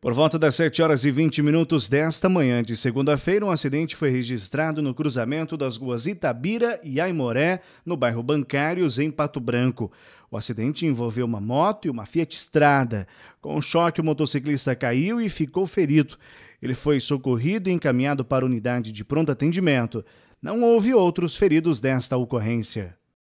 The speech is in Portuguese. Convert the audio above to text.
Por volta das 7 horas e 20 minutos desta manhã de segunda-feira, um acidente foi registrado no cruzamento das ruas Itabira e Aimoré, no bairro Bancários, em Pato Branco. O acidente envolveu uma moto e uma Fiat Strada. Com o choque, o motociclista caiu e ficou ferido. Ele foi socorrido e encaminhado para a unidade de pronto atendimento. Não houve outros feridos desta ocorrência.